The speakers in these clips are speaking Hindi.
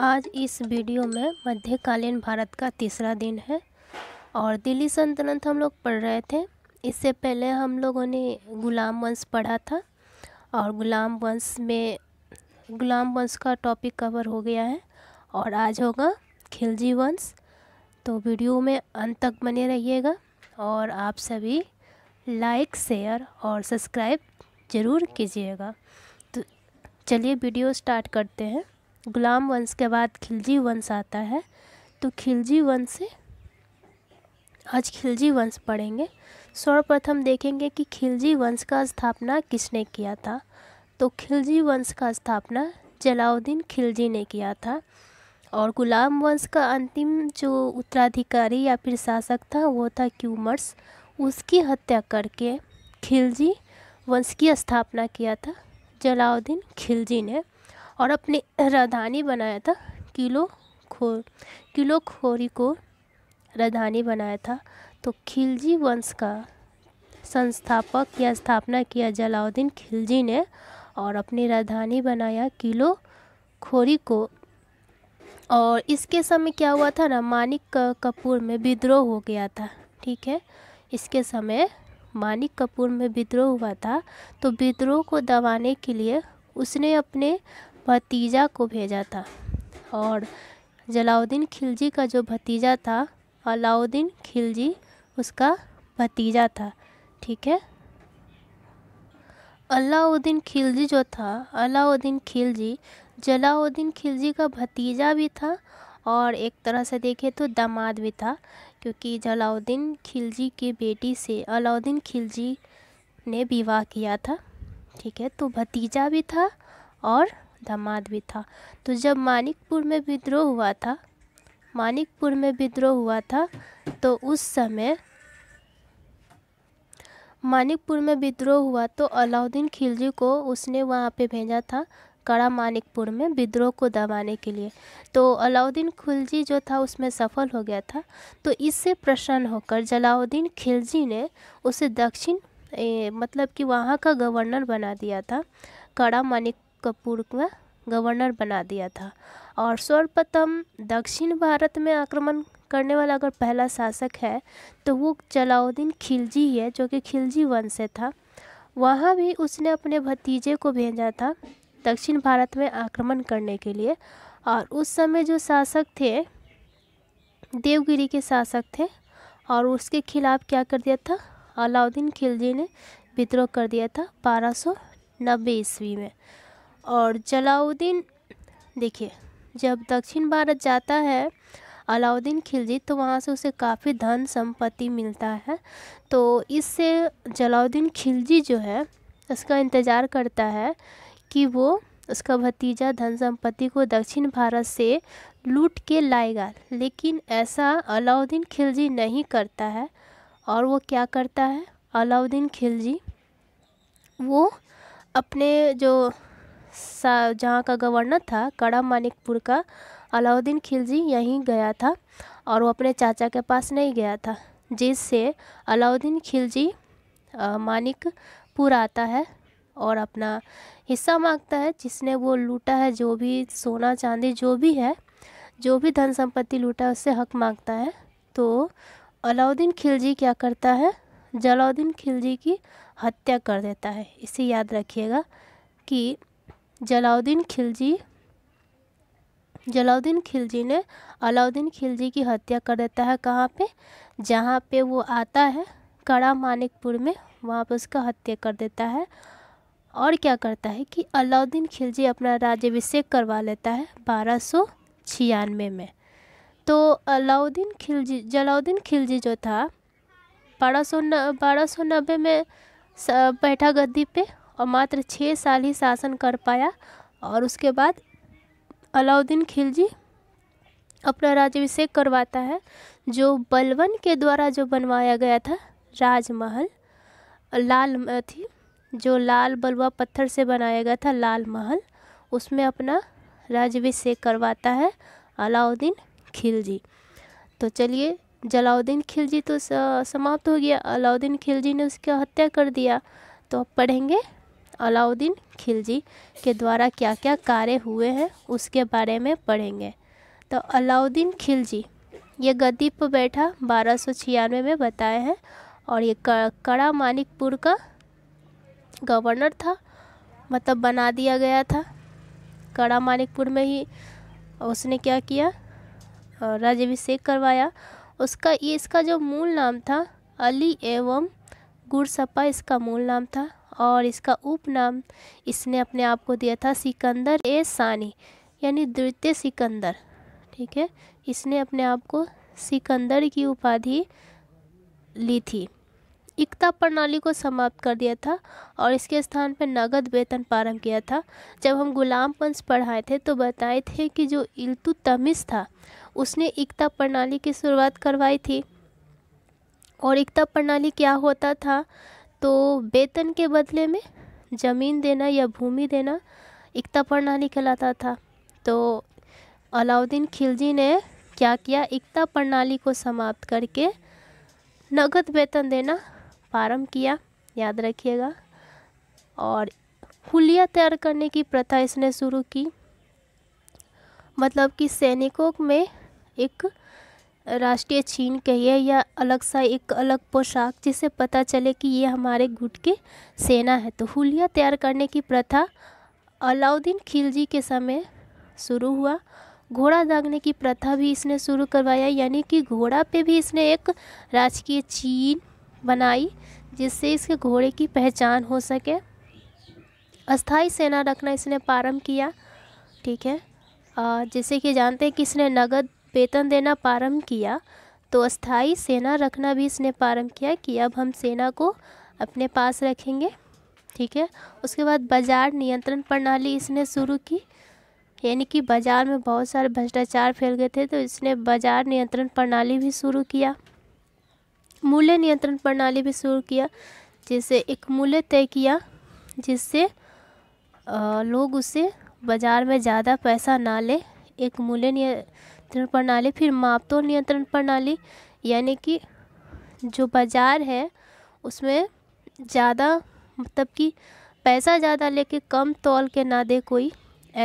आज इस वीडियो में मध्यकालीन भारत का तीसरा दिन है और दिल्ली सल्तनत हम लोग पढ़ रहे थे इससे पहले हम लोगों ने गुलाम वंश पढ़ा था और गुलाम वंश में गुलाम वंश का टॉपिक कवर हो गया है और आज होगा खिलजी वंश तो वीडियो में अंत तक बने रहिएगा और आप सभी लाइक शेयर और सब्सक्राइब ज़रूर कीजिएगा तो चलिए वीडियो स्टार्ट करते हैं गुलाम वंश के बाद खिलजी वंश आता है तो खिलजी वंश से आज खिलजी वंश पढ़ेंगे सर्वप्रथम देखेंगे कि खिलजी वंश का स्थापना किसने किया था तो खिलजी वंश का स्थापना जलाउद्दीन खिलजी ने किया था और गुलाम वंश का अंतिम जो उत्तराधिकारी या फिर शासक था वो था क्यूमर्स उसकी हत्या करके खिलजी वंश की स्थापना किया था जलाउद्दीन खिलजी ने और अपनी राजधानी बनाया था किलो खो किलो खोरी को राजधानी बनाया था तो खिलजी वंश का संस्थापक या स्थापना किया जलाउद्दीन खिलजी ने और अपनी राजधानी बनाया किलो खोरी को और इसके समय क्या हुआ था ना मानिक कपूर में विद्रोह हो गया था ठीक है इसके समय मानिक कपूर में विद्रोह हुआ था तो विद्रोह को दबाने के लिए उसने अपने भतीजा को भेजा था और जलाउद्दीन खिलजी का जो भतीजा था अलाउद्दीन खिलजी उसका भतीजा था ठीक है अलाउद्दीन खिलजी जो था अलाउद्दीन खिलजी जलाउद्दीन खिलजी का भतीजा भी था और एक तरह से देखे तो दामाद भी था क्योंकि जलाउद्दीन खिलजी की बेटी से अलाउद्दीन खिलजी ने विवाह किया था ठीक है तो भतीजा भी था और दामाद भी था तो जब मानिकपुर में विद्रोह हुआ था मानिकपुर में विद्रोह हुआ था तो उस समय मानिकपुर में विद्रोह हुआ तो अलाउद्दीन खिलजी को उसने वहाँ पे भेजा था कड़ा मानिकपुर में विद्रोह को दबाने के लिए तो अलाउद्दीन खिलजी जो था उसमें सफल हो गया था तो इससे प्रसन्न होकर जलाउद्दीन खिलजी ने उसे दक्षिण मतलब कि वहाँ का गवर्नर बना दिया था कड़ा मानिक कपूर को गवर्नर बना दिया था और सर्वप्रथम दक्षिण भारत में आक्रमण करने वाला अगर पहला शासक है तो वो जलाउद्दीन खिलजी है जो कि खिलजी वंश से था वहाँ भी उसने अपने भतीजे को भेजा था दक्षिण भारत में आक्रमण करने के लिए और उस समय जो शासक थे देवगिरी के शासक थे और उसके खिलाफ़ क्या कर दिया था अलाउद्दीन खिलजी ने विद्रोह कर दिया था बारह सौ नब्बे ईस्वी में और जलाउद्दीन देखिए जब दक्षिण भारत जाता है अलाउद्दीन खिलजी तो वहाँ से उसे काफ़ी धन संपत्ति मिलता है तो इससे जलाउद्दीन खिलजी जो है उसका इंतज़ार करता है कि वो उसका भतीजा धन संपत्ति को दक्षिण भारत से लूट के लाएगा लेकिन ऐसा अलाउद्दीन खिलजी नहीं करता है और वो क्या करता है अलाउद्दीन खिलजी वो अपने जो जहाँ का गवर्नर था कड़ा मानिकपुर का अलाउद्दीन खिलजी यहीं गया था और वो अपने चाचा के पास नहीं गया था जिससे अलाउद्दीन खिलजी मानिकपुर आता है और अपना हिस्सा मांगता है जिसने वो लूटा है जो भी सोना चांदी जो भी है जो भी धन संपत्ति लूटा उससे हक मांगता है तो अलाउद्दीन खिलजी क्या करता है जलाउद्दीन खिलजी की हत्या कर देता है इसे याद रखिएगा कि जलाउद्दीन खिलजी जलाउद्दीन खिलजी ने अलाउद्दीन खिलजी की हत्या कर देता है कहाँ पे जहाँ पे वो आता है कड़ा मानिकपुर में वहाँ पर उसका हत्या कर देता है और क्या करता है कि अलाउद्दीन खिलजी अपना राज्यभिषेक करवा लेता है बारह सौ छियानवे में तो अलाउद्दीन खिलजी जलाउद्दीन खिलजी जो था बारह सौ न बारह सौ नब्बे में बैठा गद्दी पे और मात्र छः साल ही शासन कर पाया और उसके बाद अलाउद्दीन खिलजी अपना राज्यभिषेक करवाता है जो बलवन के द्वारा जो बनवाया गया था राजमहल लाल थी जो लाल बलुआ पत्थर से बनाया गया था लाल महल उसमें अपना राज्यभिषेक करवाता है अलाउद्दीन खिलजी तो चलिए जलाउद्दीन खिलजी तो समाप्त हो गया अलाउद्दीन खिलजी ने उसकी हत्या कर दिया तो अब पढ़ेंगे अलाउद्दीन खिलजी के द्वारा क्या क्या कार्य हुए हैं उसके बारे में पढ़ेंगे तो अलाउद्दीन खिलजी ये गद्दी पर बैठा बारह सौ छियानवे में बताए हैं और ये कड़ा मानिकपुर का गवर्नर था मतलब बना दिया गया था कड़ा मानिकपुर में ही उसने क्या किया राज्यभिषेक करवाया उसका ये इसका जो मूल नाम था अली एवं गुरसपा इसका मूल नाम था और इसका उपनाम इसने अपने आप को दिया था सिकंदर ए सानी यानी द्वितीय सिकंदर ठीक है इसने अपने आप को सिकंदर की उपाधि ली थी इकता प्रणाली को समाप्त कर दिया था और इसके स्थान पर नगद वेतन प्रारंभ किया था जब हम गुलाम पंच पढ़ाए थे तो बताए थे कि जो इल्तु तमिस था उसने एकता प्रणाली की शुरुआत करवाई थी और एकता प्रणाली क्या होता था तो वेतन के बदले में ज़मीन देना या भूमि देना एकता प्रणाली कहलाता था तो अलाउद्दीन खिलजी ने क्या किया एकता प्रणाली को समाप्त करके नगद वेतन देना प्रारंभ किया याद रखिएगा और हुलिया तैयार करने की प्रथा इसने शुरू की मतलब कि सैनिकों में एक राष्ट्रीय छीन कहिए या अलग सा एक अलग पोशाक जिससे पता चले कि ये हमारे गुट के सेना है तो हुलिया तैयार करने की प्रथा अलाउद्दीन खिलजी के समय शुरू हुआ घोड़ा दागने की प्रथा भी इसने शुरू करवाया यानी कि घोड़ा पे भी इसने एक राजकीय चीन बनाई जिससे इसके घोड़े की पहचान हो सके अस्थाई सेना रखना इसने प्रारंभ किया ठीक है जैसे कि जानते हैं कि इसने नगद वेतन देना प्रारंभ किया तो अस्थाई सेना रखना भी इसने प्रारंभ किया कि अब हम सेना को अपने पास रखेंगे ठीक है उसके बाद बाज़ार नियंत्रण प्रणाली इसने शुरू की यानी कि बाज़ार में बहुत सारे भ्रष्टाचार फैल गए थे तो इसने बाज़ार नियंत्रण प्रणाली भी शुरू किया मूल्य नियंत्रण प्रणाली भी शुरू किया जिससे एक मूल्य तय किया जिससे लोग उसे बाज़ार में ज़्यादा पैसा ना ले एक मूल्य नियंत्रण प्रणाली फिर मापतो नियंत्रण प्रणाली यानी कि जो बाज़ार है उसमें ज़्यादा मतलब कि पैसा ज़्यादा लेके कम तौल के ना दे कोई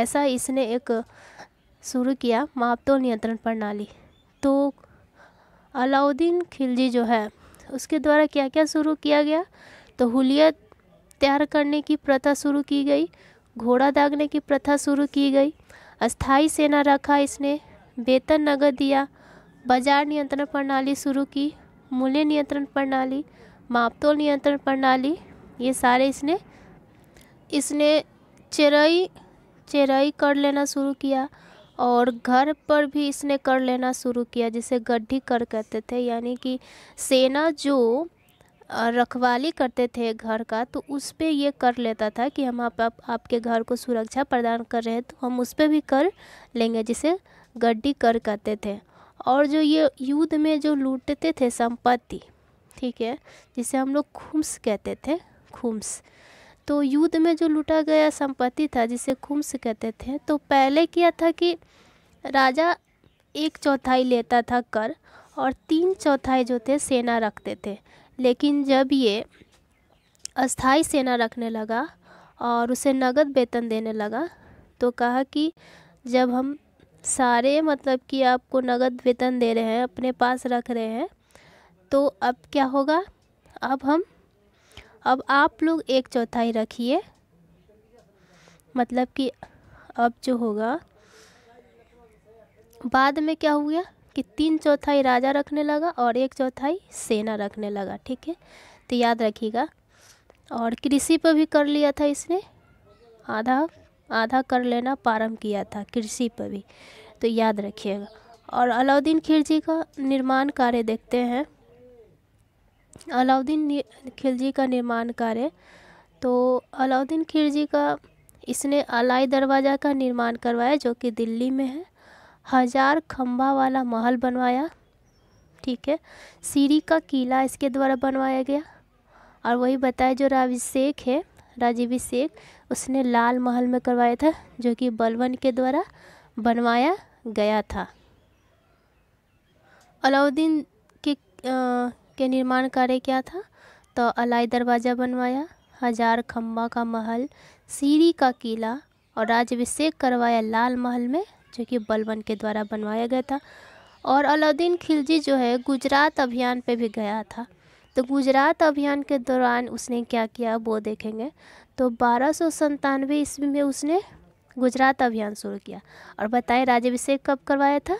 ऐसा इसने एक शुरू किया मापतो नियंत्रण प्रणाली तो अलाउद्दीन खिलजी जो है उसके द्वारा क्या क्या शुरू किया गया तो हुलियत तैयार करने की प्रथा शुरू की गई घोड़ा दागने की प्रथा शुरू की गई अस्थाई सेना रखा इसने वेतन नगद दिया बाजार नियंत्रण प्रणाली शुरू की मूल्य नियंत्रण प्रणाली मापतोल नियंत्रण प्रणाली ये सारे इसने इसने चेरई चेरई कर लेना शुरू किया और घर पर भी इसने कर लेना शुरू किया जिसे गड्ढी कर कहते थे यानी कि सेना जो रखवाली करते थे घर का तो उस पर यह कर लेता था कि हम आप, आप आपके घर को सुरक्षा प्रदान कर रहे हैं तो हम उस पर भी कर लेंगे जिसे गड्डी कर कहते थे और जो ये युद्ध में जो लूटते थे संपत्ति ठीक है जिसे हम लोग खुम्स कहते थे खुम्स तो युद्ध में जो लूटा गया संपत्ति था जिसे खुम्स कहते थे तो पहले क्या था कि राजा एक चौथाई लेता था कर और तीन चौथाई जो थे सेना रखते थे लेकिन जब ये अस्थाई सेना रखने लगा और उसे नगद वेतन देने लगा तो कहा कि जब हम सारे मतलब कि आपको नगद वेतन दे रहे हैं अपने पास रख रहे हैं तो अब क्या होगा अब हम अब आप लोग एक चौथाई रखिए मतलब कि अब जो होगा बाद में क्या हो गया कि तीन चौथाई राजा रखने लगा और एक चौथाई सेना रखने लगा ठीक है तो याद रखिएगा और कृषि पर भी कर लिया था इसने आधा आधा कर लेना प्रारंभ किया था कृषि पर भी तो याद रखिएगा और अलाउद्दीन खिलजी का निर्माण कार्य देखते हैं अलाउद्दीन खिलजी का निर्माण कार्य तो अलाउद्दीन खिलजी का इसने अलाई दरवाज़ा का निर्माण करवाया जो कि दिल्ली में है हजार खम्भा वाला महल बनवाया ठीक है सीरी का किला इसके द्वारा बनवाया गया और वही बताया जो राविशेख है राजीवी शेख उसने लाल महल में करवाया था जो कि बलवन के द्वारा बनवाया गया था अलाउद्दीन के आ, के निर्माण कार्य क्या था तो अलाई दरवाज़ा बनवाया हजार खम्बा का महल सीरी का किला और राजभिषेक करवाया लाल महल में जो कि बलवन के द्वारा बनवाया गया था और अलाउद्दीन खिलजी जो है गुजरात अभियान पे भी गया था तो गुजरात अभियान के दौरान उसने क्या किया वो देखेंगे तो बारह सौ संतानवे ईस्वी में उसने गुजरात अभियान शुरू किया और बताएं राज्यभिषेक कब करवाया था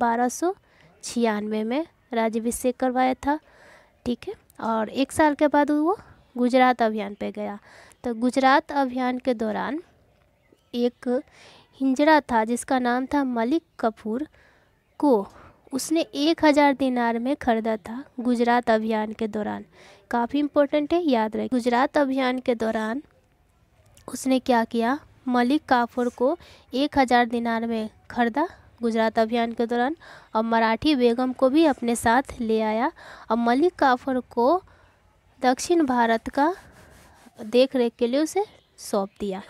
बारह सौ छियानवे में राज्यभिषेक करवाया था ठीक है और एक साल के बाद वो गुजरात अभियान पे गया तो गुजरात अभियान के दौरान एक हिंजड़ा था जिसका नाम था मलिक कपूर को उसने एक हज़ार दिनार में खरीदा था गुजरात अभियान के दौरान काफ़ी इम्पोर्टेंट है याद रहे गुजरात अभियान के दौरान उसने क्या किया मलिक काफुर को एक हज़ार दिनार में खरीदा गुजरात अभियान के दौरान और मराठी बेगम को भी अपने साथ ले आया और मलिक काफुर को दक्षिण भारत का देख रेख के लिए उसे सौंप दिया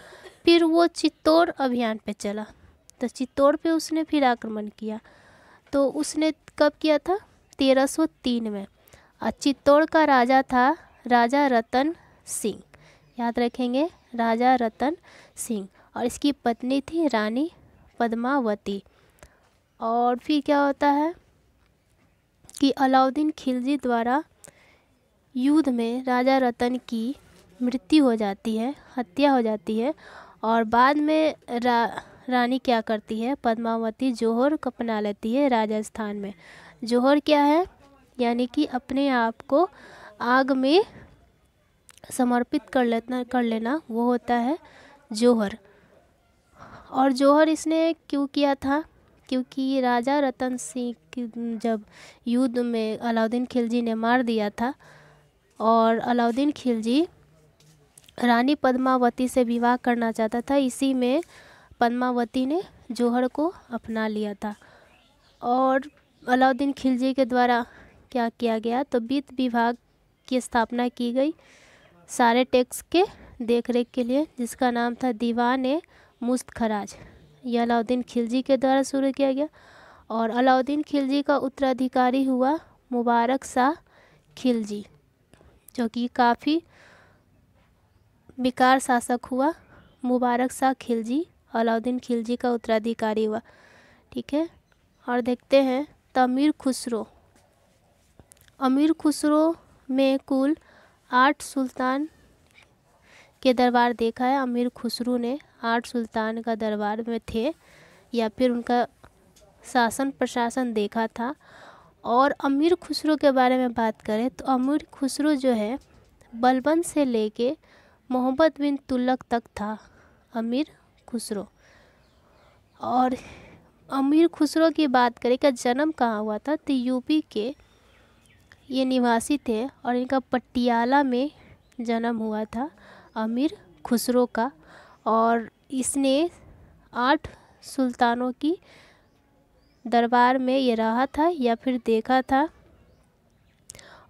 फिर वो चित्तौड़ अभियान पे चला तो चित्तौड़ पे उसने फिर आक्रमण किया तो उसने कब किया था 1303 में और चित्तौड़ का राजा था राजा रतन सिंह याद रखेंगे राजा रतन सिंह और इसकी पत्नी थी रानी पद्मावती और फिर क्या होता है कि अलाउद्दीन खिलजी द्वारा युद्ध में राजा रतन की मृत्यु हो जाती है हत्या हो जाती है और बाद में रा, रानी क्या करती है पद्मावती जोहर को अपना लेती है राजस्थान में जोहर क्या है यानी कि अपने आप को आग में समर्पित कर लेना कर लेना वो होता है जौहर और जौहर इसने क्यों किया था क्योंकि राजा रतन सिंह जब युद्ध में अलाउद्दीन खिलजी ने मार दिया था और अलाउद्दीन खिलजी रानी पद्मावती से विवाह करना चाहता था इसी में पद्मावती ने जौहर को अपना लिया था और अलाउद्दीन खिलजी के द्वारा क्या किया गया तो वित्त विभाग की स्थापना की गई सारे टेक्स के देख रेख के लिए जिसका नाम था दीवान ए मुस्त खराज यह अलाउद्दीन खिलजी के द्वारा शुरू किया गया और अलाउद्दीन खिलजी का उत्तराधिकारी हुआ मुबारक शाह खिलजी जो कि काफ़ी बेकार शासक हुआ मुबारक शाह खिलजी अलाउद्दीन खिलजी का उत्तराधिकारी हुआ ठीक है और देखते हैं तमीर खुसरो अमीर खुसरो में कुल आठ सुल्तान के दरबार देखा है अमीर खुसरू ने आठ सुल्तान का दरबार में थे या फिर उनका शासन प्रशासन देखा था और अमीर खुसरू के बारे में बात करें तो अमीर खुसरू जो है बलबन से लेके मोहम्मद बिन तुलक तक था अमीर खुसरो और अमीर खुसरो की बात करें का जन्म कहाँ हुआ था तो यूपी के ये निवासी थे और इनका पटियाला में जन्म हुआ था अमीर खुसरो का और इसने आठ सुल्तानों की दरबार में ये रहा था या फिर देखा था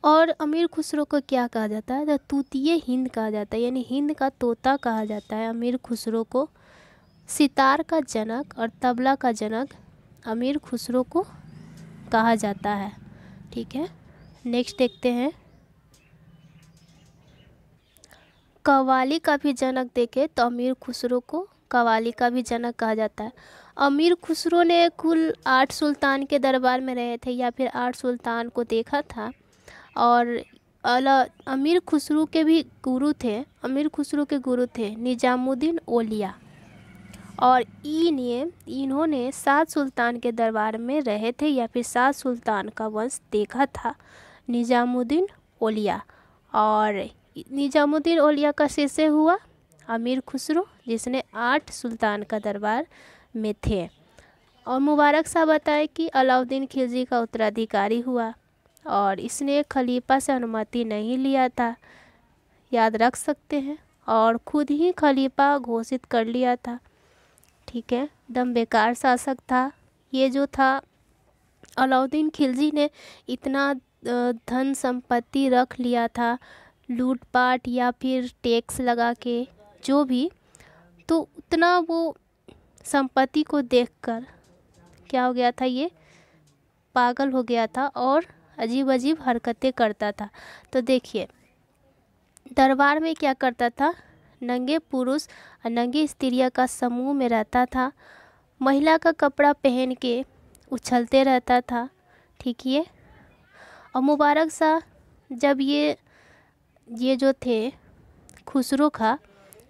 और अमीर खुसरो को क्या कहा जाता है तूतीय हिंद कहा जाता है यानी हिंद का तोता कहा जाता है अमीर खुसरो को सितार का जनक और तबला का जनक अमीर खुसरो को कहा जाता है ठीक है नेक्स्ट देखते हैं कवाली का भी जनक देखें तो अमीर खुसरो को कवाली का भी जनक कहा जाता है अमीर खुसरो ने कुल आठ सुल्तान के दरबार में रहे थे या फिर आठ सुल्तान को देखा था और अला अमीर खुसरू के भी गुरु थे अमीर खुसरू के गुरु थे निजामुद्दीन ओलिया और ये इन्होंने सात सुल्तान के दरबार में रहे थे या फिर सात सुल्तान का वंश देखा था निज़ामुद्दीन ओलिया और निज़ामुद्दीन ओलिया का शिष्य हुआ अमीर खुसरो जिसने आठ सुल्तान का दरबार में थे और मुबारक साहब बताए कि अलाउद्दीन खिलजी का उत्तराधिकारी हुआ और इसने खलीफा से अनुमति नहीं लिया था याद रख सकते हैं और खुद ही खलीफा घोषित कर लिया था ठीक है दम बेकार शासक था ये जो था अलाउद्दीन खिलजी ने इतना धन संपत्ति रख लिया था लूटपाट या फिर टैक्स लगा के जो भी तो उतना वो संपत्ति को देखकर क्या हो गया था ये पागल हो गया था और अजीब अजीब हरकतें करता था तो देखिए दरबार में क्या करता था नंगे पुरुष और नंगी स्त्रियों का समूह में रहता था महिला का कपड़ा पहन के उछलते रहता था ठीक है और मुबारक शाह जब ये ये जो थे खुसरो खा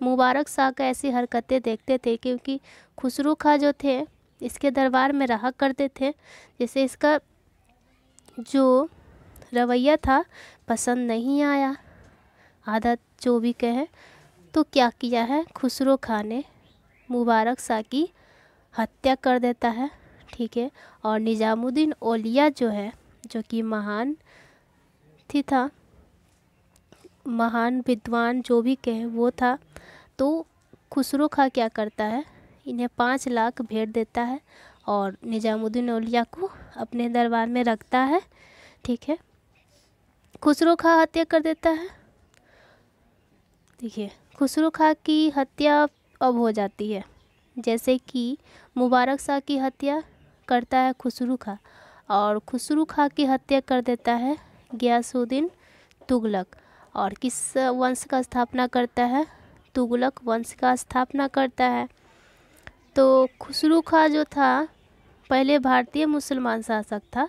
मुबारक शाह का ऐसी हरकतें देखते थे क्योंकि खुसरो खा जो थे इसके दरबार में रहा करते थे जैसे इसका जो रवैया था पसंद नहीं आया आदत जो भी कहे तो क्या किया है खुसरो खा ने मुबारक शाह की हत्या कर देता है ठीक है और निज़ामुद्दीन ओलिया जो है जो कि महान थी था महान विद्वान जो भी कहें वो था तो खुसरो खा क्या करता है इन्हें पाँच लाख भेंट देता है और निजामुद्दीन औलिया को अपने दरबार में रखता है ठीक है खुसरो खा हत्या कर देता है देखिए खुसरो खा की हत्या अब हो जाती है जैसे कि मुबारक शाह की हत्या करता है खुसरू खा और खुसरू खा की हत्या कर देता है गयासुद्दीन तुगलक और किस वंश का स्थापना करता है तुगलक वंश का स्थापना करता है तो खुसरू खा जो था पहले भारतीय मुसलमान शासक था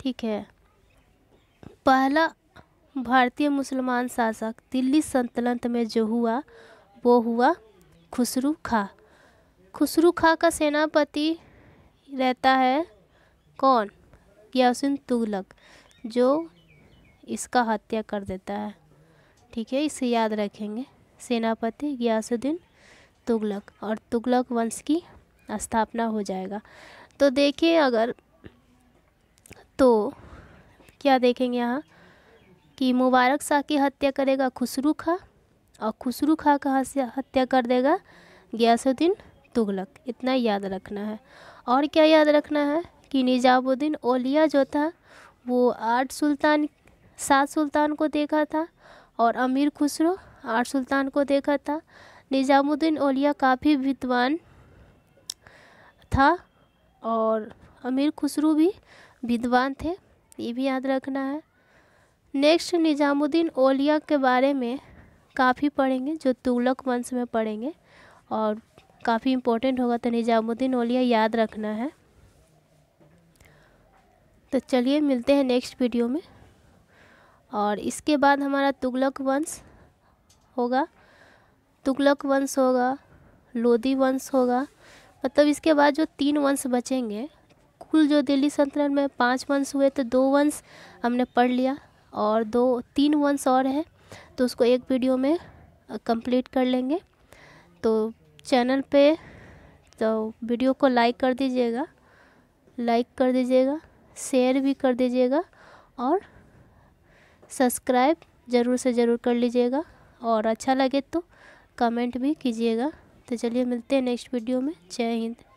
ठीक है पहला भारतीय मुसलमान शासक दिल्ली संतलंत में जो हुआ वो हुआ खुसरू खा खुसरू खा का सेनापति रहता है कौन गयासुन तुगलक जो इसका हत्या कर देता है ठीक है इसे याद रखेंगे सेनापति यासुद्दीन तुगलक और तुगलक वंश की स्थापना हो जाएगा तो देखिए अगर तो क्या देखेंगे यहाँ कि मुबारक शाह की हत्या करेगा खुसरू खा और खुसरू खा का हत्या कर देगा गयासुद्दीन तुगलक इतना याद रखना है और क्या याद रखना है कि निजामुद्दीन ओलिया जो था वो आठ सुल्तान सात सुल्तान को देखा था और अमीर खुसरो आठ सुल्तान को देखा था निजामुद्दीन ओलिया काफ़ी विद्वान था और अमीर खुसरू भी विद्वान थे ये भी याद रखना है नेक्स्ट निजामुद्दीन ओलिया के बारे में काफ़ी पढ़ेंगे जो तुगलक वंश में पढ़ेंगे और काफ़ी इम्पोर्टेंट होगा तो निजामुद्दीन ओलिया याद रखना है तो चलिए मिलते हैं नेक्स्ट वीडियो में और इसके बाद हमारा तुगलक वंश होगा तुगलक वंश होगा लोधी वंश होगा मतलब इसके बाद जो तीन वंश बचेंगे कुल जो दिल्ली संतरण में पांच वंश हुए तो दो वंश हमने पढ़ लिया और दो तीन वंश और है तो उसको एक वीडियो में कंप्लीट कर लेंगे तो चैनल पे तो वीडियो को लाइक कर दीजिएगा लाइक कर दीजिएगा शेयर भी कर दीजिएगा और सब्सक्राइब ज़रूर से ज़रूर कर लीजिएगा और अच्छा लगे तो कमेंट भी कीजिएगा तो चलिए मिलते हैं नेक्स्ट वीडियो में जय हिंद